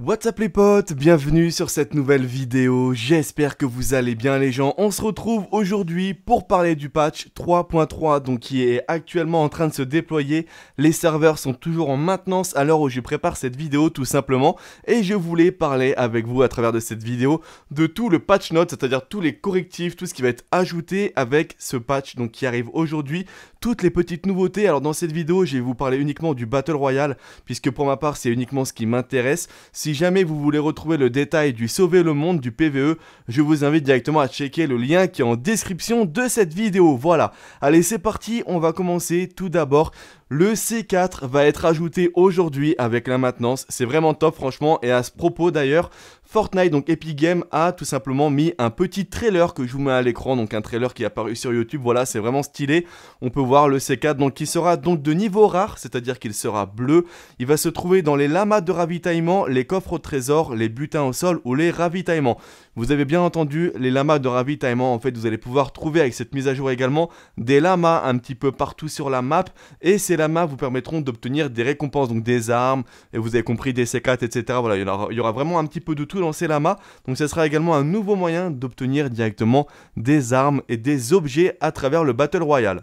What's up les potes, bienvenue sur cette nouvelle vidéo, j'espère que vous allez bien les gens. On se retrouve aujourd'hui pour parler du patch 3.3 donc qui est actuellement en train de se déployer. Les serveurs sont toujours en maintenance à l'heure où je prépare cette vidéo tout simplement et je voulais parler avec vous à travers de cette vidéo de tout le patch note, c'est-à-dire tous les correctifs, tout ce qui va être ajouté avec ce patch donc qui arrive aujourd'hui, toutes les petites nouveautés. Alors dans cette vidéo, je vais vous parler uniquement du Battle Royale puisque pour ma part, c'est uniquement ce qui m'intéresse. Si jamais vous voulez retrouver le détail du Sauver le monde du PVE, je vous invite directement à checker le lien qui est en description de cette vidéo. Voilà, allez c'est parti, on va commencer tout d'abord le C4 va être ajouté aujourd'hui avec la maintenance, c'est vraiment top franchement et à ce propos d'ailleurs, Fortnite, donc Epic Games, a tout simplement mis un petit trailer que je vous mets à l'écran, donc un trailer qui est apparu sur YouTube, voilà, c'est vraiment stylé. On peut voir le C4, donc qui sera donc de niveau rare, c'est-à-dire qu'il sera bleu. Il va se trouver dans les lamas de ravitaillement, les coffres au trésor, les butins au sol ou les ravitaillements. Vous avez bien entendu les lamas de ravitaillement, en fait vous allez pouvoir trouver avec cette mise à jour également des lamas un petit peu partout sur la map et ces lamas vous permettront d'obtenir des récompenses, donc des armes, et vous avez compris des C4 etc. Voilà, il y, aura, il y aura vraiment un petit peu de tout dans ces lamas, donc ce sera également un nouveau moyen d'obtenir directement des armes et des objets à travers le Battle Royale.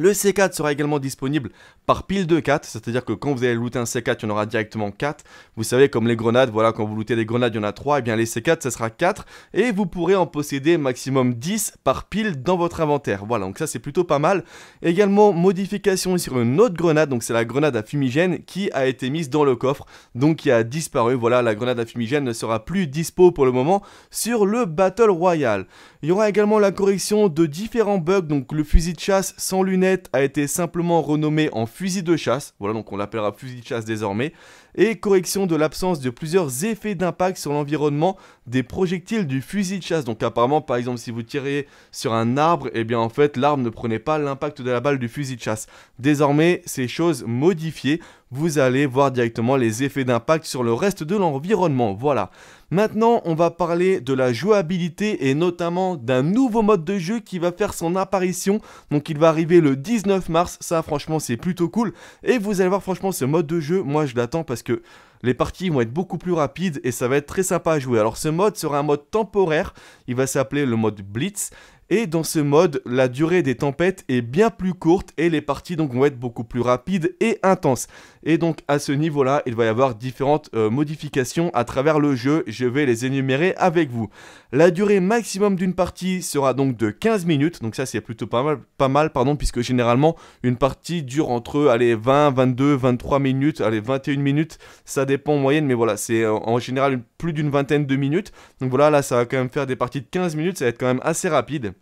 Le C4 sera également disponible par pile de 4, c'est-à-dire que quand vous allez looter un C4, il y en aura directement 4. Vous savez, comme les grenades, voilà, quand vous lootez des grenades, il y en a 3, et eh bien les C4, ça sera 4, et vous pourrez en posséder maximum 10 par pile dans votre inventaire. Voilà, donc ça c'est plutôt pas mal. Également, modification sur une autre grenade, donc c'est la grenade à fumigène qui a été mise dans le coffre, donc qui a disparu. Voilà, la grenade à fumigène ne sera plus dispo pour le moment sur le Battle Royale. Il y aura également la correction de différents bugs, donc le fusil de chasse sans lunettes, a été simplement renommé en fusil de chasse, voilà donc on l'appellera fusil de chasse désormais, et correction de l'absence de plusieurs effets d'impact sur l'environnement des projectiles du fusil de chasse. Donc apparemment, par exemple, si vous tirez sur un arbre, et eh bien en fait, l'arbre ne prenait pas l'impact de la balle du fusil de chasse. Désormais, ces choses modifiées, vous allez voir directement les effets d'impact sur le reste de l'environnement. Voilà. Maintenant, on va parler de la jouabilité et notamment d'un nouveau mode de jeu qui va faire son apparition. Donc il va arriver le 19 mars, ça franchement c'est plutôt cool. Et vous allez voir franchement ce mode de jeu, moi je l'attends parce que les parties vont être beaucoup plus rapides et ça va être très sympa à jouer. Alors ce mode sera un mode temporaire, il va s'appeler le mode Blitz et dans ce mode, la durée des tempêtes est bien plus courte et les parties donc vont être beaucoup plus rapides et intenses. Et donc à ce niveau-là, il va y avoir différentes euh, modifications à travers le jeu, je vais les énumérer avec vous. La durée maximum d'une partie sera donc de 15 minutes, donc ça c'est plutôt pas mal, pas mal pardon, puisque généralement une partie dure entre 20, 22, 23 minutes, 21 minutes, ça dépend en moyenne, mais voilà, c'est euh, en général plus d'une vingtaine de minutes. Donc voilà, là ça va quand même faire des parties de 15 minutes, ça va être quand même assez rapide.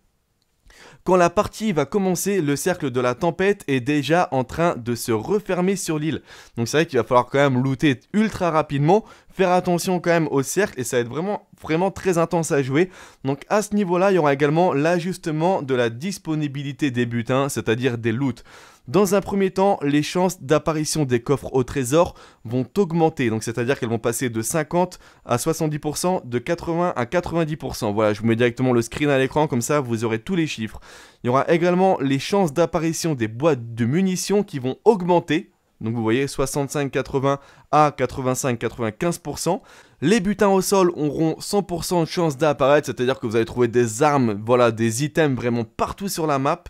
Quand la partie va commencer, le cercle de la tempête est déjà en train de se refermer sur l'île. Donc c'est vrai qu'il va falloir quand même looter ultra rapidement, faire attention quand même au cercle et ça va être vraiment, vraiment très intense à jouer. Donc à ce niveau-là, il y aura également l'ajustement de la disponibilité des butins, c'est-à-dire des loots. Dans un premier temps, les chances d'apparition des coffres au trésor vont augmenter, donc c'est-à-dire qu'elles vont passer de 50 à 70%, de 80 à 90%. Voilà, je vous mets directement le screen à l'écran, comme ça vous aurez tous les chiffres. Il y aura également les chances d'apparition des boîtes de munitions qui vont augmenter, donc vous voyez, 65-80 à 85-95%. Les butins au sol auront 100% de chance d'apparaître, c'est-à-dire que vous allez trouver des armes, voilà, des items vraiment partout sur la map.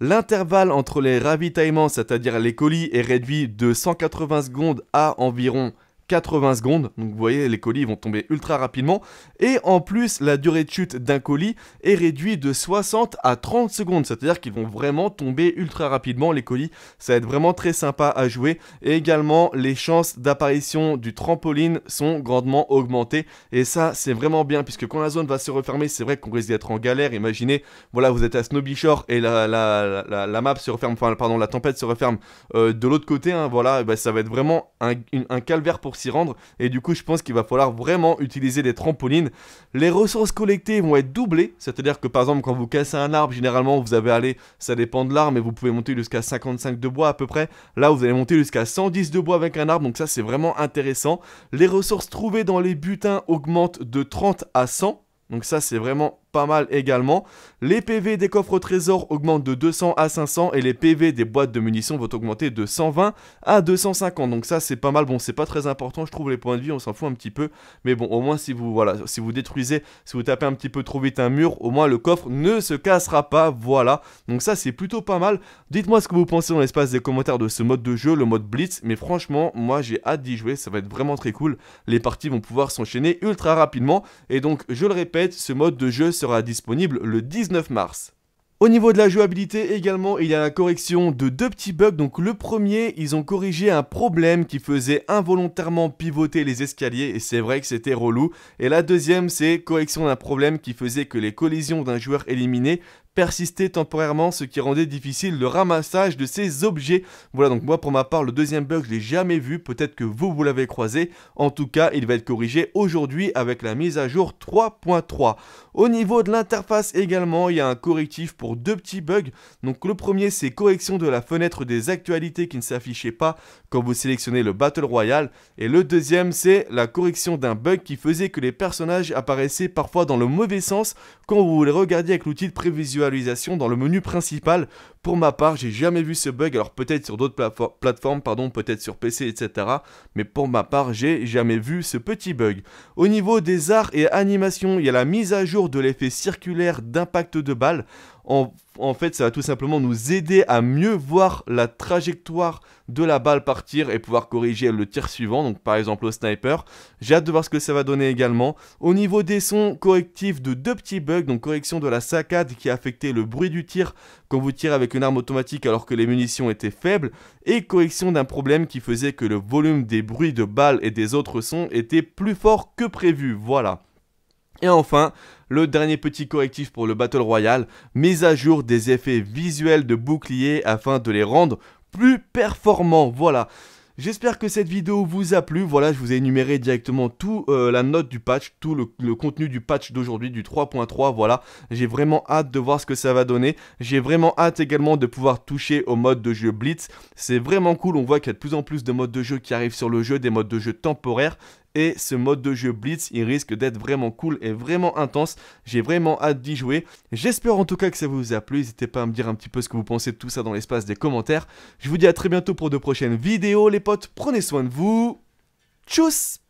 L'intervalle entre les ravitaillements, c'est-à-dire les colis, est réduit de 180 secondes à environ 80 secondes. Donc vous voyez, les colis vont tomber ultra rapidement. Et en plus, la durée de chute d'un colis est réduite de 60 à 30 secondes. C'est-à-dire qu'ils vont vraiment tomber ultra rapidement, les colis. Ça va être vraiment très sympa à jouer. Et également, les chances d'apparition du trampoline sont grandement augmentées. Et ça, c'est vraiment bien, puisque quand la zone va se refermer, c'est vrai qu'on risque d'être en galère. Imaginez, voilà, vous êtes à Snobby et la, la, map se referme, enfin, pardon, la tempête se referme euh, de l'autre côté. Hein, voilà, eh ben, ça va être vraiment un, calvaire pour s'y rendre. Et du coup, je pense qu'il va falloir vraiment utiliser des trampolines. Les ressources collectées vont être doublées. C'est-à-dire que par exemple, quand vous cassez un arbre, généralement, vous avez allé, ça dépend de l'arbre, mais vous pouvez monter jusqu'à 55 de bois à peu près. Là, vous allez monter jusqu'à 110 de bois avec un arbre. Donc ça, c'est vraiment intéressant. Les ressources trouvées dans les butins augmentent de 30 à 100. Donc ça, c'est vraiment pas mal également. Les PV des coffres trésors augmentent de 200 à 500 et les PV des boîtes de munitions vont augmenter de 120 à 250. Donc ça c'est pas mal. Bon c'est pas très important je trouve les points de vie on s'en fout un petit peu. Mais bon au moins si vous voilà si vous détruisez si vous tapez un petit peu trop vite un mur au moins le coffre ne se cassera pas. Voilà donc ça c'est plutôt pas mal. Dites-moi ce que vous pensez dans l'espace des commentaires de ce mode de jeu le mode blitz. Mais franchement moi j'ai hâte d'y jouer ça va être vraiment très cool. Les parties vont pouvoir s'enchaîner ultra rapidement et donc je le répète ce mode de jeu sera disponible le 19 mars. Au niveau de la jouabilité également, il y a la correction de deux petits bugs. Donc le premier, ils ont corrigé un problème qui faisait involontairement pivoter les escaliers et c'est vrai que c'était relou. Et la deuxième, c'est correction d'un problème qui faisait que les collisions d'un joueur éliminé persistait temporairement, ce qui rendait difficile le ramassage de ces objets. Voilà donc moi pour ma part le deuxième bug je ne l'ai jamais vu, peut-être que vous vous l'avez croisé. En tout cas il va être corrigé aujourd'hui avec la mise à jour 3.3. Au niveau de l'interface également il y a un correctif pour deux petits bugs. Donc le premier c'est correction de la fenêtre des actualités qui ne s'affichait pas quand vous sélectionnez le Battle Royale. Et le deuxième c'est la correction d'un bug qui faisait que les personnages apparaissaient parfois dans le mauvais sens quand vous les regardiez avec l'outil de prévisualisation dans le menu principal pour ma part, j'ai jamais vu ce bug, alors peut-être sur d'autres plateformes, pardon, peut-être sur PC, etc. Mais pour ma part, j'ai jamais vu ce petit bug. Au niveau des arts et animations, il y a la mise à jour de l'effet circulaire d'impact de balle. En, fait, ça va tout simplement nous aider à mieux voir la trajectoire de la balle partir et pouvoir corriger le tir suivant, donc par exemple au sniper. J'ai hâte de voir ce que ça va donner également. Au niveau des sons, correctifs de deux petits bugs, donc correction de la saccade qui a affecté le bruit du tir quand vous tirez avec une arme automatique alors que les munitions étaient faibles, et correction d'un problème qui faisait que le volume des bruits de balles et des autres sons était plus fort que prévu, voilà. Et enfin, le dernier petit correctif pour le Battle Royale, mise à jour des effets visuels de bouclier afin de les rendre plus performants, voilà. J'espère que cette vidéo vous a plu, voilà je vous ai énuméré directement tout euh, la note du patch, tout le, le contenu du patch d'aujourd'hui, du 3.3, voilà, j'ai vraiment hâte de voir ce que ça va donner, j'ai vraiment hâte également de pouvoir toucher au mode de jeu Blitz, c'est vraiment cool, on voit qu'il y a de plus en plus de modes de jeu qui arrivent sur le jeu, des modes de jeu temporaires, et ce mode de jeu Blitz, il risque d'être vraiment cool et vraiment intense. J'ai vraiment hâte d'y jouer. J'espère en tout cas que ça vous a plu. N'hésitez pas à me dire un petit peu ce que vous pensez de tout ça dans l'espace des commentaires. Je vous dis à très bientôt pour de prochaines vidéos. Les potes, prenez soin de vous. Tchuss